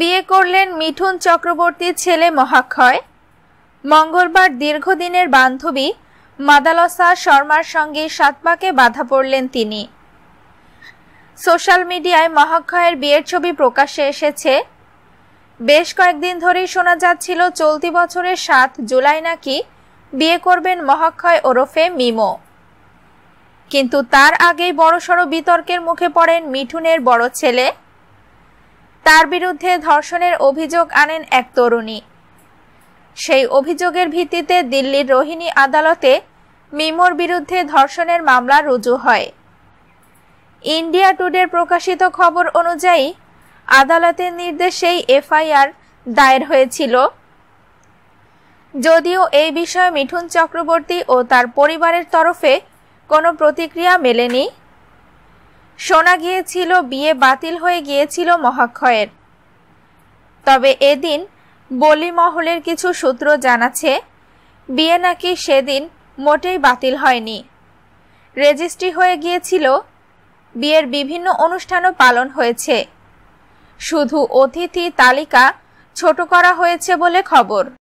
বিয়ে করলেন মিঠুন চক্রবর্তীর ছেলে মহাক্ষয় মঙ্গলবার দীর্ঘদিনের বান্ধবী মাদালসা শর্মার সঙ্গে সাতমাকে বাধা পড়লেন তিনি সোশ্যাল মিডিয়ায় মহাক্ষয়ের বিয়ের ছবি প্রকাশ্যে এসেছে বেশ কয়েকদিন ধরেই শোনা যাচ্ছিল চলতি বছরের সাত জুলাই নাকি বিয়ে করবেন মহাক্ষয় ওরফে মিমো কিন্তু তার আগেই বড়সড় বিতর্কের মুখে পড়েন মিঠুনের বড় ছেলে তার বিরুদ্ধে ধর্ষণের অভিযোগ আনেন এক তরুণী সেই অভিযোগের ভিত্তিতে দিল্লির রোহিণী আদালতে মিমোর বিরুদ্ধে ধর্ষণের মামলা রুজু হয় ইন্ডিয়া টুডের প্রকাশিত খবর অনুযায়ী আদালতের নির্দেশেই এফআইআর দায়ের হয়েছিল যদিও এই বিষয়ে মিঠুন চক্রবর্তী ও তার পরিবারের তরফে কোনো প্রতিক্রিয়া মেলেনি শোনা গিয়েছিল বিয়ে বাতিল হয়ে গিয়েছিল মহাক্ষয়ের তবে এদিন বলি মহলের কিছু সূত্র জানাচ্ছে বিয়ে নাকি সেদিন মোটেই বাতিল হয়নি রেজিস্ট্রি হয়ে গিয়েছিল বিয়ের বিভিন্ন অনুষ্ঠানও পালন হয়েছে শুধু অতিথি তালিকা ছোট করা হয়েছে বলে খবর